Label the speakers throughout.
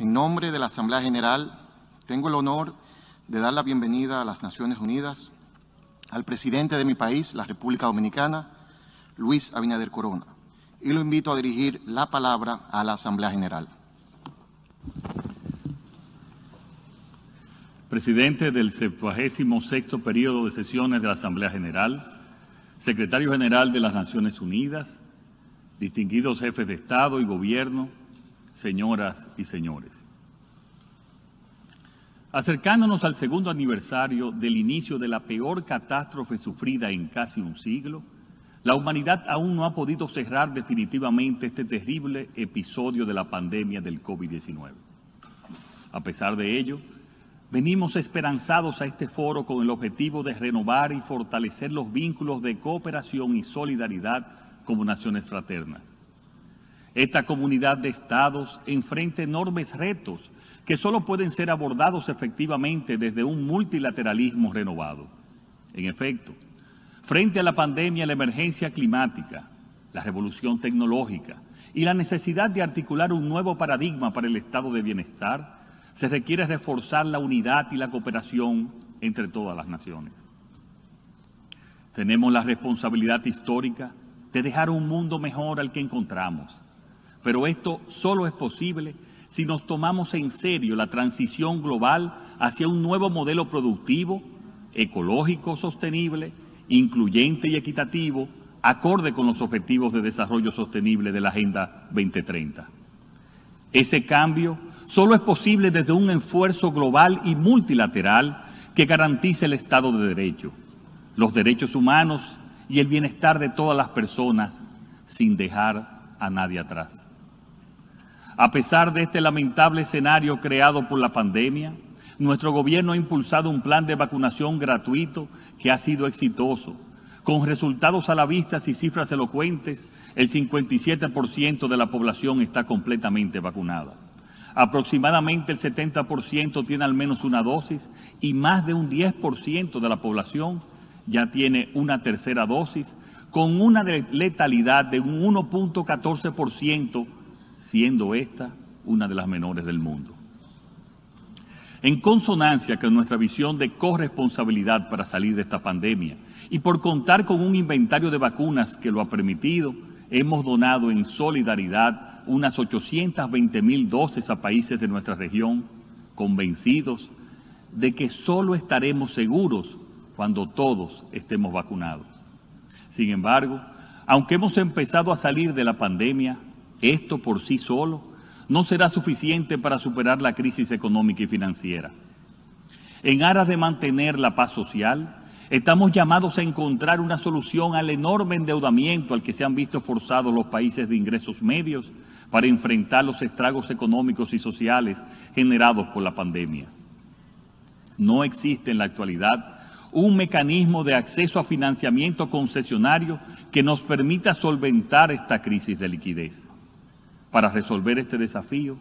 Speaker 1: En nombre de la Asamblea General, tengo el honor de dar la bienvenida a las Naciones Unidas al presidente de mi país, la República Dominicana, Luis Abinader Corona, y lo invito a dirigir la palabra a la Asamblea General. Presidente del 76 periodo de sesiones de la Asamblea General, Secretario General de las Naciones Unidas, distinguidos jefes de Estado y Gobierno, señoras y señores. Acercándonos al segundo aniversario del inicio de la peor catástrofe sufrida en casi un siglo, la humanidad aún no ha podido cerrar definitivamente este terrible episodio de la pandemia del COVID-19. A pesar de ello, venimos esperanzados a este foro con el objetivo de renovar y fortalecer los vínculos de cooperación y solidaridad como naciones fraternas. Esta comunidad de estados enfrenta enormes retos que solo pueden ser abordados efectivamente desde un multilateralismo renovado. En efecto, frente a la pandemia, la emergencia climática, la revolución tecnológica y la necesidad de articular un nuevo paradigma para el estado de bienestar, se requiere reforzar la unidad y la cooperación entre todas las naciones. Tenemos la responsabilidad histórica de dejar un mundo mejor al que encontramos pero esto solo es posible si nos tomamos en serio la transición global hacia un nuevo modelo productivo, ecológico, sostenible, incluyente y equitativo, acorde con los objetivos de desarrollo sostenible de la Agenda 2030. Ese cambio solo es posible desde un esfuerzo global y multilateral que garantice el Estado de Derecho, los derechos humanos y el bienestar de todas las personas sin dejar a nadie atrás. A pesar de este lamentable escenario creado por la pandemia, nuestro gobierno ha impulsado un plan de vacunación gratuito que ha sido exitoso. Con resultados a la vista y cifras elocuentes, el 57% de la población está completamente vacunada. Aproximadamente el 70% tiene al menos una dosis y más de un 10% de la población ya tiene una tercera dosis, con una letalidad de un 1.14% siendo esta una de las menores del mundo. En consonancia con nuestra visión de corresponsabilidad para salir de esta pandemia y por contar con un inventario de vacunas que lo ha permitido, hemos donado en solidaridad unas 820 mil dosis a países de nuestra región, convencidos de que solo estaremos seguros cuando todos estemos vacunados. Sin embargo, aunque hemos empezado a salir de la pandemia, esto por sí solo no será suficiente para superar la crisis económica y financiera. En aras de mantener la paz social, estamos llamados a encontrar una solución al enorme endeudamiento al que se han visto forzados los países de ingresos medios para enfrentar los estragos económicos y sociales generados por la pandemia. No existe en la actualidad un mecanismo de acceso a financiamiento concesionario que nos permita solventar esta crisis de liquidez para resolver este desafío,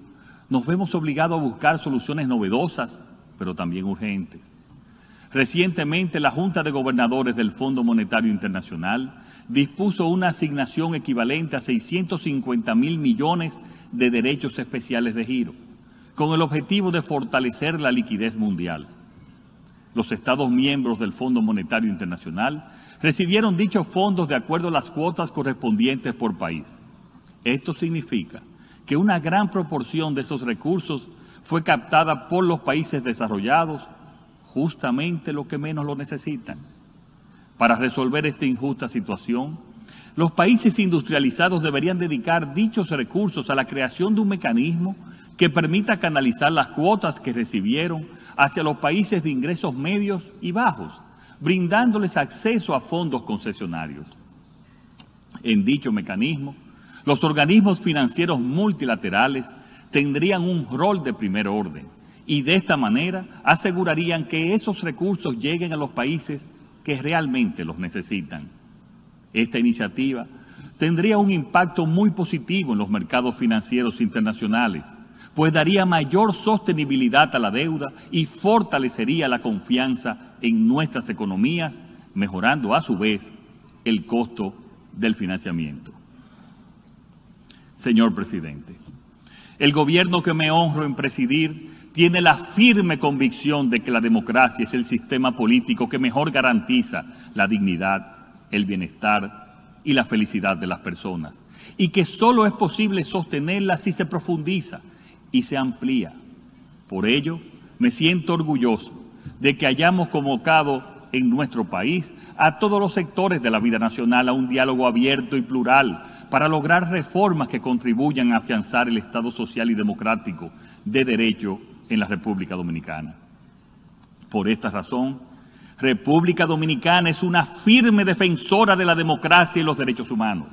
Speaker 1: nos vemos obligados a buscar soluciones novedosas, pero también urgentes. Recientemente, la Junta de Gobernadores del Fondo Monetario Internacional dispuso una asignación equivalente a 650 mil millones de derechos especiales de giro, con el objetivo de fortalecer la liquidez mundial. Los Estados miembros del Fondo Monetario Internacional recibieron dichos fondos de acuerdo a las cuotas correspondientes por país. Esto significa que una gran proporción de esos recursos fue captada por los países desarrollados, justamente los que menos lo necesitan. Para resolver esta injusta situación, los países industrializados deberían dedicar dichos recursos a la creación de un mecanismo que permita canalizar las cuotas que recibieron hacia los países de ingresos medios y bajos, brindándoles acceso a fondos concesionarios. En dicho mecanismo, los organismos financieros multilaterales tendrían un rol de primer orden y de esta manera asegurarían que esos recursos lleguen a los países que realmente los necesitan. Esta iniciativa tendría un impacto muy positivo en los mercados financieros internacionales, pues daría mayor sostenibilidad a la deuda y fortalecería la confianza en nuestras economías, mejorando a su vez el costo del financiamiento señor presidente. El gobierno que me honro en presidir tiene la firme convicción de que la democracia es el sistema político que mejor garantiza la dignidad, el bienestar y la felicidad de las personas, y que solo es posible sostenerla si se profundiza y se amplía. Por ello, me siento orgulloso de que hayamos convocado en nuestro país a todos los sectores de la vida nacional a un diálogo abierto y plural para lograr reformas que contribuyan a afianzar el Estado social y democrático de derecho en la República Dominicana. Por esta razón, República Dominicana es una firme defensora de la democracia y los derechos humanos,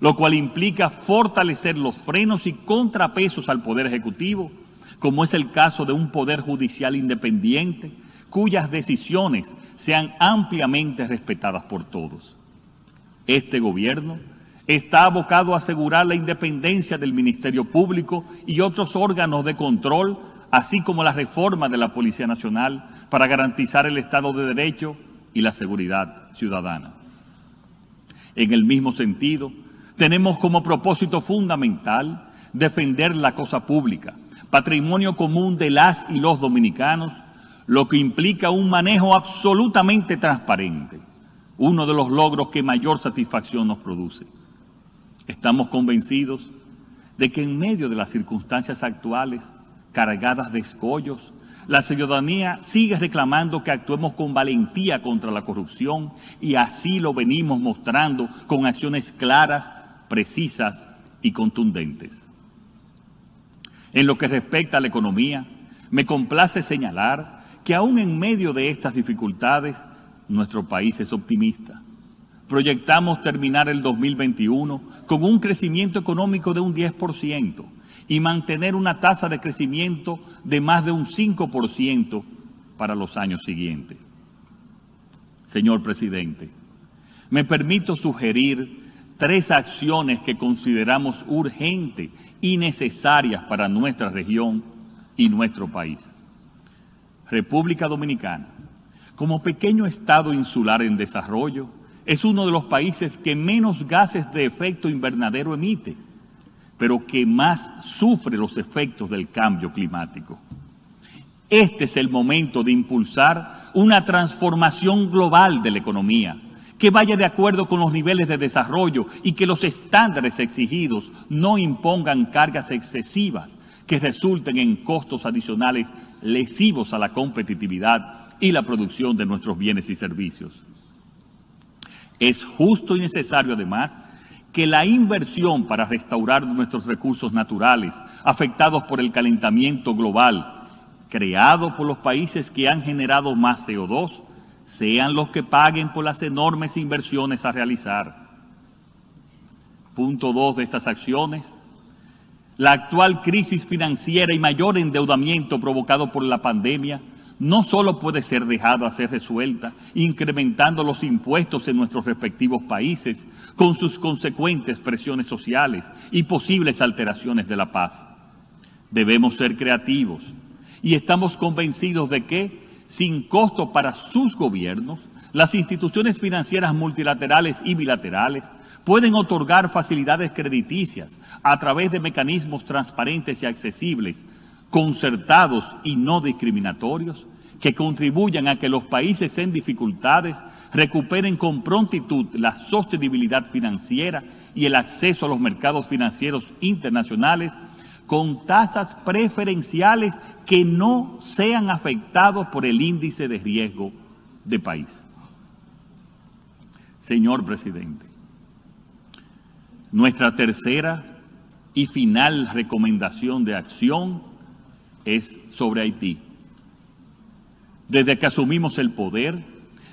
Speaker 1: lo cual implica fortalecer los frenos y contrapesos al Poder Ejecutivo, como es el caso de un Poder Judicial independiente, cuyas decisiones sean ampliamente respetadas por todos. Este gobierno está abocado a asegurar la independencia del Ministerio Público y otros órganos de control, así como la reforma de la Policía Nacional para garantizar el Estado de Derecho y la seguridad ciudadana. En el mismo sentido, tenemos como propósito fundamental defender la cosa pública, patrimonio común de las y los dominicanos, lo que implica un manejo absolutamente transparente, uno de los logros que mayor satisfacción nos produce. Estamos convencidos de que en medio de las circunstancias actuales, cargadas de escollos, la ciudadanía sigue reclamando que actuemos con valentía contra la corrupción y así lo venimos mostrando con acciones claras, precisas y contundentes. En lo que respecta a la economía, me complace señalar que aún en medio de estas dificultades, nuestro país es optimista. Proyectamos terminar el 2021 con un crecimiento económico de un 10% y mantener una tasa de crecimiento de más de un 5% para los años siguientes. Señor presidente, me permito sugerir tres acciones que consideramos urgentes y necesarias para nuestra región y nuestro país. República Dominicana, como pequeño estado insular en desarrollo, es uno de los países que menos gases de efecto invernadero emite, pero que más sufre los efectos del cambio climático. Este es el momento de impulsar una transformación global de la economía que vaya de acuerdo con los niveles de desarrollo y que los estándares exigidos no impongan cargas excesivas que resulten en costos adicionales lesivos a la competitividad y la producción de nuestros bienes y servicios. Es justo y necesario, además, que la inversión para restaurar nuestros recursos naturales afectados por el calentamiento global creado por los países que han generado más CO2 sean los que paguen por las enormes inversiones a realizar. Punto 2 de estas acciones la actual crisis financiera y mayor endeudamiento provocado por la pandemia no solo puede ser dejada ser resuelta incrementando los impuestos en nuestros respectivos países con sus consecuentes presiones sociales y posibles alteraciones de la paz. Debemos ser creativos y estamos convencidos de que, sin costo para sus gobiernos, las instituciones financieras multilaterales y bilaterales pueden otorgar facilidades crediticias a través de mecanismos transparentes y accesibles, concertados y no discriminatorios, que contribuyan a que los países en dificultades recuperen con prontitud la sostenibilidad financiera y el acceso a los mercados financieros internacionales con tasas preferenciales que no sean afectados por el índice de riesgo de país señor presidente. Nuestra tercera y final recomendación de acción es sobre Haití. Desde que asumimos el poder,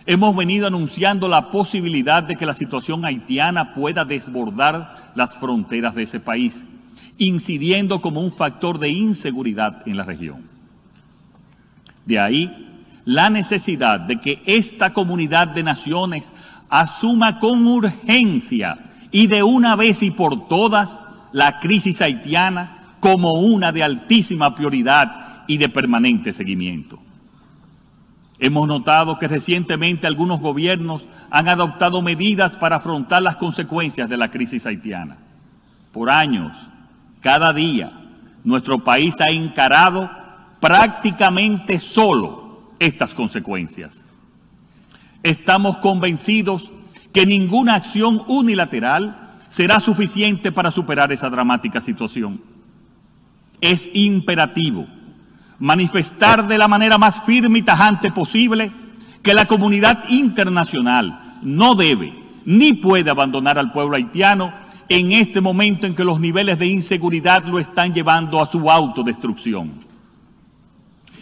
Speaker 1: hemos venido anunciando la posibilidad de que la situación haitiana pueda desbordar las fronteras de ese país, incidiendo como un factor de inseguridad en la región. De ahí la necesidad de que esta comunidad de naciones asuma con urgencia y de una vez y por todas la crisis haitiana como una de altísima prioridad y de permanente seguimiento. Hemos notado que recientemente algunos gobiernos han adoptado medidas para afrontar las consecuencias de la crisis haitiana. Por años, cada día, nuestro país ha encarado prácticamente solo estas consecuencias. Estamos convencidos que ninguna acción unilateral será suficiente para superar esa dramática situación. Es imperativo manifestar de la manera más firme y tajante posible que la comunidad internacional no debe ni puede abandonar al pueblo haitiano en este momento en que los niveles de inseguridad lo están llevando a su autodestrucción.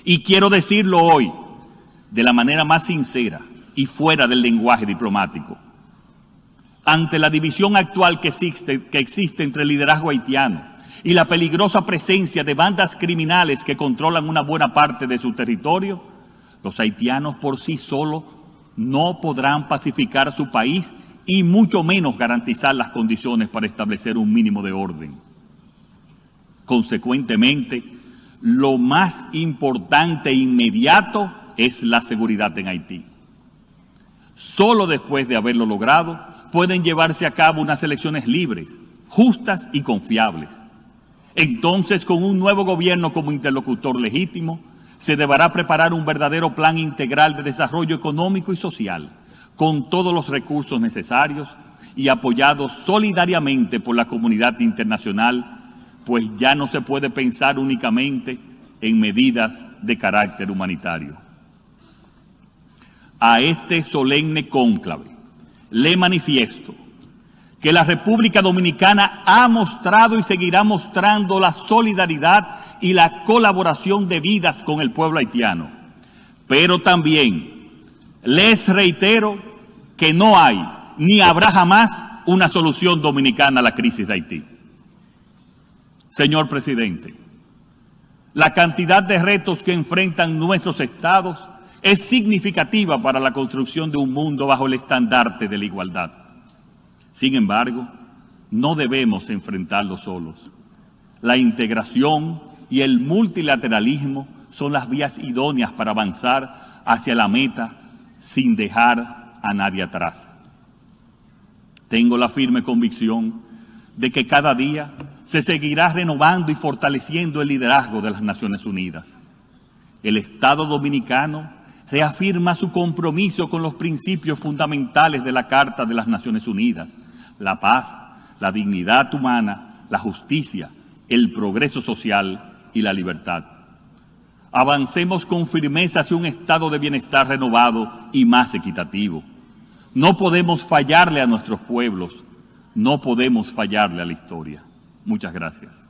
Speaker 1: Y quiero decirlo hoy, de la manera más sincera y fuera del lenguaje diplomático. Ante la división actual que existe, que existe entre el liderazgo haitiano y la peligrosa presencia de bandas criminales que controlan una buena parte de su territorio, los haitianos por sí solos no podrán pacificar su país y mucho menos garantizar las condiciones para establecer un mínimo de orden. Consecuentemente, lo más importante e inmediato es la seguridad en Haití. Solo después de haberlo logrado pueden llevarse a cabo unas elecciones libres, justas y confiables. Entonces, con un nuevo gobierno como interlocutor legítimo, se deberá preparar un verdadero plan integral de desarrollo económico y social, con todos los recursos necesarios y apoyado solidariamente por la comunidad internacional, pues ya no se puede pensar únicamente en medidas de carácter humanitario a este solemne cónclave, le manifiesto que la República Dominicana ha mostrado y seguirá mostrando la solidaridad y la colaboración debidas con el pueblo haitiano. Pero también les reitero que no hay ni habrá jamás una solución dominicana a la crisis de Haití. Señor presidente, la cantidad de retos que enfrentan nuestros estados es significativa para la construcción de un mundo bajo el estandarte de la igualdad. Sin embargo, no debemos enfrentarlo solos. La integración y el multilateralismo son las vías idóneas para avanzar hacia la meta sin dejar a nadie atrás. Tengo la firme convicción de que cada día se seguirá renovando y fortaleciendo el liderazgo de las Naciones Unidas. El Estado Dominicano reafirma su compromiso con los principios fundamentales de la Carta de las Naciones Unidas, la paz, la dignidad humana, la justicia, el progreso social y la libertad. Avancemos con firmeza hacia un estado de bienestar renovado y más equitativo. No podemos fallarle a nuestros pueblos, no podemos fallarle a la historia. Muchas gracias.